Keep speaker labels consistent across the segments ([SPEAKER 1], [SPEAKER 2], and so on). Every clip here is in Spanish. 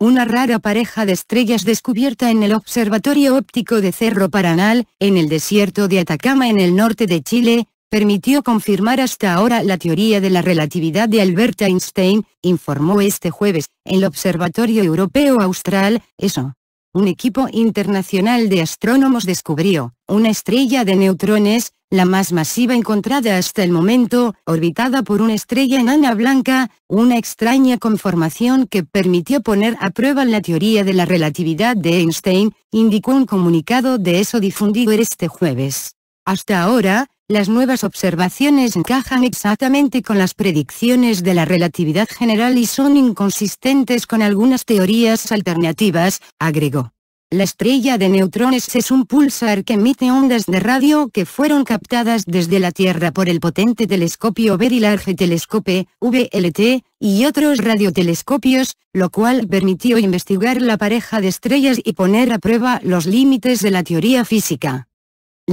[SPEAKER 1] una rara pareja de estrellas descubierta en el Observatorio Óptico de Cerro Paranal, en el desierto de Atacama en el norte de Chile, permitió confirmar hasta ahora la teoría de la relatividad de Albert Einstein, informó este jueves, el Observatorio Europeo Austral, ESO un equipo internacional de astrónomos descubrió, una estrella de neutrones, la más masiva encontrada hasta el momento, orbitada por una estrella enana blanca, una extraña conformación que permitió poner a prueba la teoría de la relatividad de Einstein, indicó un comunicado de eso difundido este jueves. Hasta ahora, las nuevas observaciones encajan exactamente con las predicciones de la relatividad general y son inconsistentes con algunas teorías alternativas, agregó. La estrella de neutrones es un pulsar que emite ondas de radio que fueron captadas desde la Tierra por el potente telescopio Very Large Telescope, VLT, y otros radiotelescopios, lo cual permitió investigar la pareja de estrellas y poner a prueba los límites de la teoría física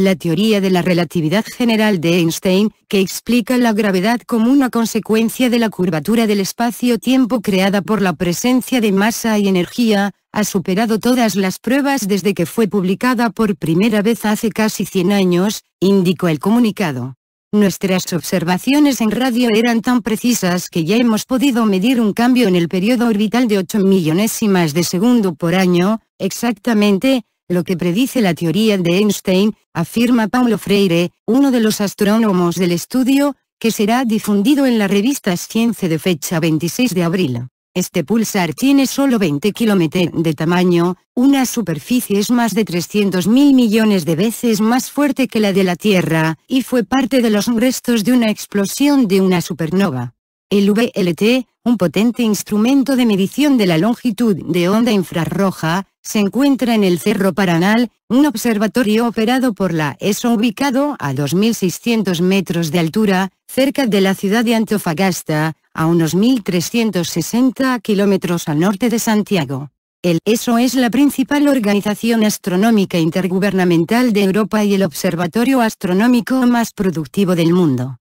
[SPEAKER 1] la teoría de la relatividad general de Einstein, que explica la gravedad como una consecuencia de la curvatura del espacio-tiempo creada por la presencia de masa y energía, ha superado todas las pruebas desde que fue publicada por primera vez hace casi 100 años, indicó el comunicado. Nuestras observaciones en radio eran tan precisas que ya hemos podido medir un cambio en el periodo orbital de 8 millonésimas de segundo por año, exactamente, lo que predice la teoría de Einstein, afirma Paulo Freire, uno de los astrónomos del estudio, que será difundido en la revista Science de fecha 26 de abril. Este pulsar tiene solo 20 km de tamaño, una superficie es más de 300.000 mil millones de veces más fuerte que la de la Tierra, y fue parte de los restos de una explosión de una supernova. El VLT, un potente instrumento de medición de la longitud de onda infrarroja, se encuentra en el Cerro Paranal, un observatorio operado por la ESO ubicado a 2.600 metros de altura, cerca de la ciudad de Antofagasta, a unos 1.360 kilómetros al norte de Santiago. El ESO es la principal organización astronómica intergubernamental de Europa y el observatorio astronómico más productivo del mundo.